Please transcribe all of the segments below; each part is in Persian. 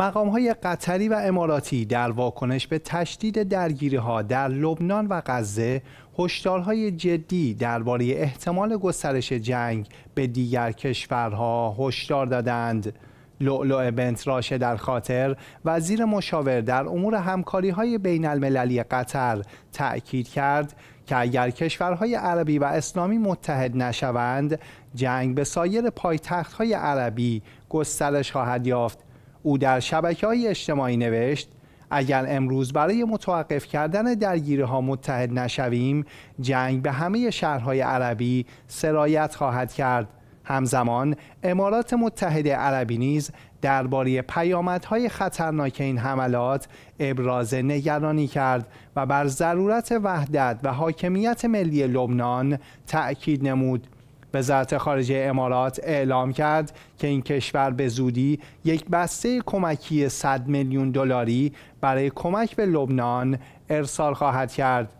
مقام های قطری و اماراتی در واکنش به تشدید درگیری ها در لبنان و غزه هشدارهای جدی درباره احتمال گسترش جنگ به دیگر کشورها هشدار دادند. لولو بنت راشه در خاطر وزیر مشاور در امور همکاری های بین المللی قطر تأکید کرد که اگر کشورهای عربی و اسلامی متحد نشوند جنگ به سایر پایتخت های عربی گسترش خواهد یافت او در شبکه های اجتماعی نوشت اگر امروز برای متوقف کردن درگیری ها متحد نشویم جنگ به همه شهرهای عربی سرایت خواهد کرد همزمان امارات متحده عربی نیز درباره پیامدهای خطرناک این حملات ابراز نگرانی کرد و بر ضرورت وحدت و حاکمیت ملی لبنان تأکید نمود وزارت خارجه امارات اعلام کرد که این کشور به زودی یک بسته کمکی 100 میلیون دلاری برای کمک به لبنان ارسال خواهد کرد.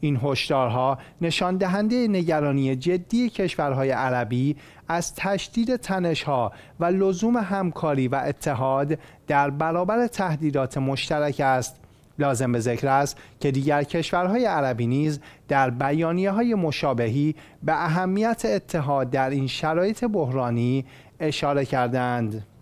این هشدارها نشان دهنده نگرانی جدی کشورهای عربی از تشدید تنشها و لزوم همکاری و اتحاد در برابر تهدیدات مشترک است. لازم به ذکر است که دیگر کشورهای عربی نیز در بیانیه های مشابهی به اهمیت اتحاد در این شرایط بحرانی اشاره کردند.